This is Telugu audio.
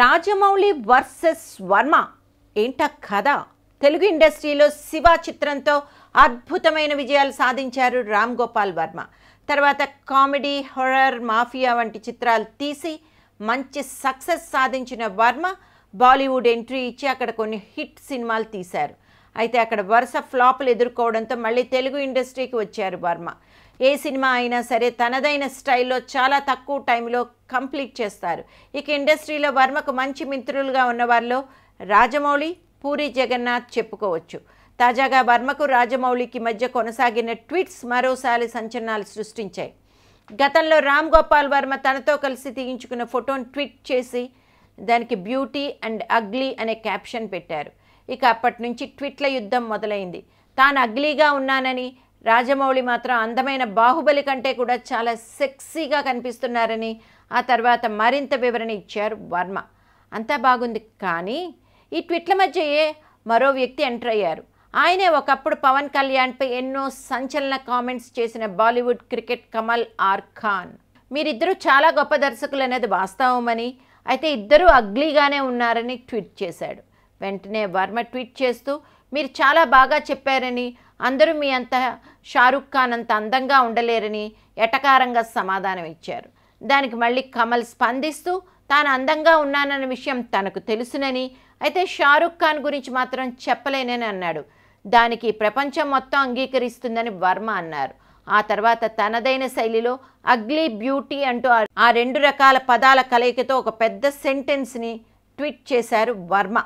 రాజమౌళి వర్సెస్ వర్మ ఏంట కథ తెలుగు ఇండస్ట్రీలో శివ చిత్రంతో అద్భుతమైన విజయాలు సాధించారు రామ్ గోపాల్ వర్మ తర్వాత కామెడీ హొరర్ మాఫియా వంటి చిత్రాలు తీసి మంచి సక్సెస్ సాధించిన వర్మ బాలీవుడ్ ఎంట్రీ ఇచ్చి అక్కడ కొన్ని హిట్ సినిమాలు తీశారు అయితే అక్కడ వరుస ఫ్లాపులు ఎదుర్కోవడంతో మళ్ళీ తెలుగు ఇండస్ట్రీకి వచ్చారు వర్మ ఏ సినిమా అయినా సరే తనదైన స్టైల్లో చాలా తక్కువ టైంలో కంప్లీట్ చేస్తారు ఇక ఇండస్ట్రీలో వర్మకు మంచి మిత్రులుగా ఉన్న వారిలో రాజమౌళి పూరి జగన్నాథ్ చెప్పుకోవచ్చు తాజాగా వర్మకు రాజమౌళికి మధ్య కొనసాగిన ట్వీట్స్ మరోసారి సంచలనాలు సృష్టించాయి గతంలో రామ్ గోపాల్ వర్మ తనతో కలిసి తీయించుకున్న ఫోటోను ట్వీట్ చేసి దానికి బ్యూటీ అండ్ అగ్లీ అనే క్యాప్షన్ పెట్టారు ఇక అప్పటి నుంచి ట్వీట్ల యుద్ధం మొదలైంది తాను అగ్లీగా ఉన్నానని రాజమౌళి మాత్రం అందమైన బాహుబలి కంటే కూడా చాలా సెక్సీగా కనిపిస్తున్నారని ఆ తర్వాత మరింత వివరణ ఇచ్చారు వర్మ అంతా బాగుంది కానీ ఈ ట్విట్ల మధ్యయే మరో వ్యక్తి ఎంటర్ అయ్యారు ఆయనే ఒకప్పుడు పవన్ కళ్యాణ్పై ఎన్నో సంచలన కామెంట్స్ చేసిన Bollywood cricket Kamal R Khan మీరిద్దరూ చాలా గొప్ప దర్శకులు అనేది వాస్తవమని అయితే ఇద్దరూ అగ్లీగానే ఉన్నారని ట్వీట్ చేశాడు వెంటనే వర్మ ట్వీట్ చేస్తూ మీరు చాలా బాగా చెప్పారని అందరూ మీ అంత షారుఖ్ ఖాన్ అంత అందంగా ఉండలేరని ఎటకారంగా సమాధానం ఇచ్చారు దానికి మళ్ళీ కమల్ స్పందిస్తూ తాను అందంగా ఉన్నానన్న విషయం తనకు తెలుసునని అయితే షారుఖ్ ఖాన్ గురించి మాత్రం చెప్పలేనని అన్నాడు దానికి ప్రపంచం మొత్తం అంగీకరిస్తుందని వర్మ అన్నారు ఆ తర్వాత తనదైన శైలిలో అగ్లీ బ్యూటీ అంటూ ఆ రెండు రకాల పదాల కలయికతో ఒక పెద్ద సెంటెన్స్ని ట్వీట్ చేశారు వర్మ